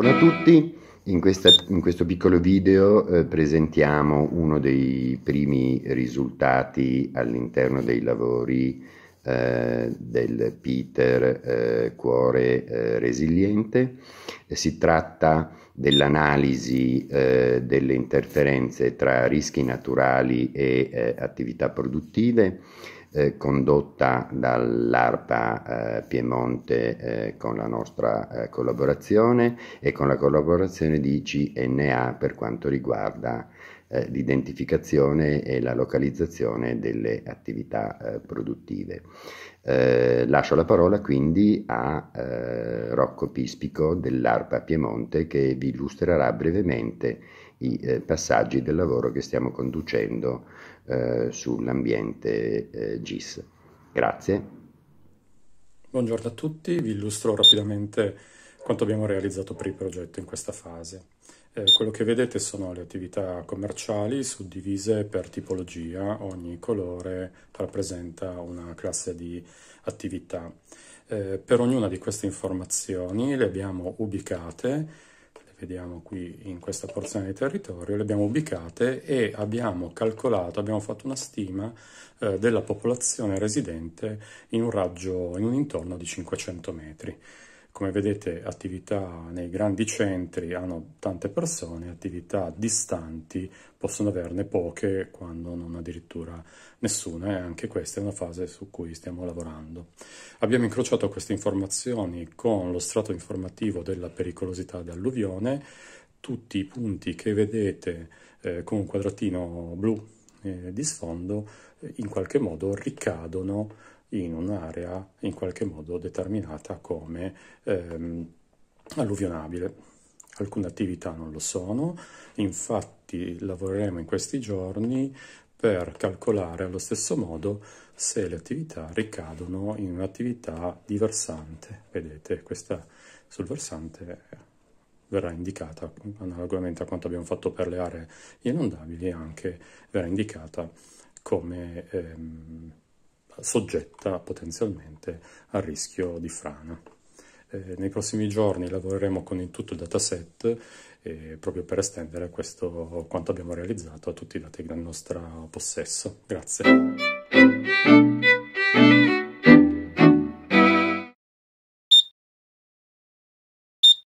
Buongiorno a tutti, in, questa, in questo piccolo video eh, presentiamo uno dei primi risultati all'interno dei lavori eh, del Peter eh, Cuore eh, Resiliente. Eh, si tratta dell'analisi eh, delle interferenze tra rischi naturali e attività produttive eh, condotta dall'ARPA eh, Piemonte eh, con la nostra eh, collaborazione e con la collaborazione di CNA per quanto riguarda eh, l'identificazione e la localizzazione delle attività eh, produttive. lascio la parola quindi a Rocco Pispico dell'ARPA Piemonte che vi illustrerà brevemente i eh, passaggi del lavoro che stiamo conducendo eh, sull'ambiente eh, GIS. Grazie. Buongiorno a tutti, vi illustro rapidamente quanto abbiamo realizzato per il progetto in questa fase. Eh, quello che vedete sono le attività commerciali suddivise per tipologia, ogni colore rappresenta una classe di attività. Eh, per ognuna di queste informazioni le abbiamo ubicate vediamo qui in questa porzione di territorio, le abbiamo ubicate e abbiamo calcolato, abbiamo fatto una stima eh, della popolazione residente in un raggio, in un intorno di 500 metri. Come vedete attività nei grandi centri hanno tante persone, attività distanti possono averne poche quando non addirittura nessuna e anche questa è una fase su cui stiamo lavorando. Abbiamo incrociato queste informazioni con lo strato informativo della pericolosità d'alluvione, tutti i punti che vedete eh, con un quadratino blu eh, di sfondo eh, in qualche modo ricadono in un'area in qualche modo determinata come ehm, alluvionabile. Alcune attività non lo sono, infatti lavoreremo in questi giorni per calcolare allo stesso modo se le attività ricadono in un'attività di versante. Vedete, questa sul versante verrà indicata, analogamente a quanto abbiamo fatto per le aree inondabili, anche verrà indicata come... Ehm, soggetta potenzialmente al rischio di frana. Eh, nei prossimi giorni lavoreremo con il tutto il dataset eh, proprio per estendere questo quanto abbiamo realizzato a tutti i dati del nostro possesso. Grazie.